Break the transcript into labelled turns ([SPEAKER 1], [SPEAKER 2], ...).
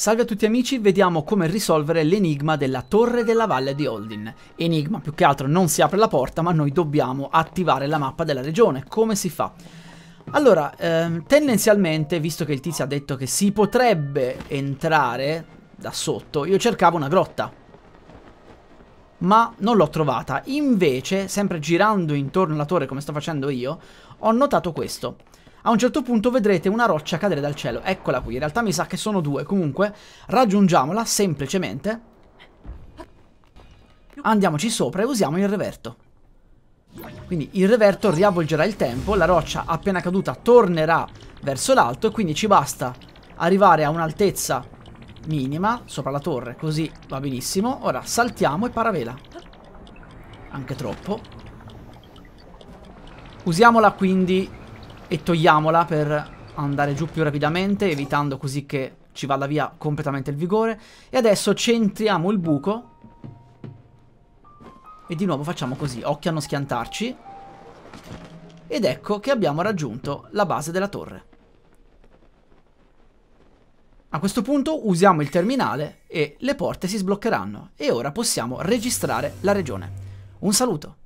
[SPEAKER 1] Salve a tutti amici, vediamo come risolvere l'enigma della torre della valle di Holdin. Enigma più che altro non si apre la porta ma noi dobbiamo attivare la mappa della regione, come si fa? Allora, ehm, tendenzialmente, visto che il tizio ha detto che si potrebbe entrare da sotto, io cercavo una grotta. Ma non l'ho trovata. Invece, sempre girando intorno alla torre come sto facendo io, ho notato questo a un certo punto vedrete una roccia cadere dal cielo. Eccola qui, in realtà mi sa che sono due. Comunque, raggiungiamola semplicemente. Andiamoci sopra e usiamo il reverto. Quindi il reverto riavvolgerà il tempo, la roccia appena caduta tornerà verso l'alto e quindi ci basta arrivare a un'altezza minima sopra la torre, così va benissimo. Ora saltiamo e paravela. Anche troppo. Usiamola quindi e togliamola per andare giù più rapidamente, evitando così che ci vada via completamente il vigore. E adesso centriamo il buco. E di nuovo facciamo così, occhio a non schiantarci. Ed ecco che abbiamo raggiunto la base della torre. A questo punto usiamo il terminale e le porte si sbloccheranno e ora possiamo registrare la regione. Un saluto!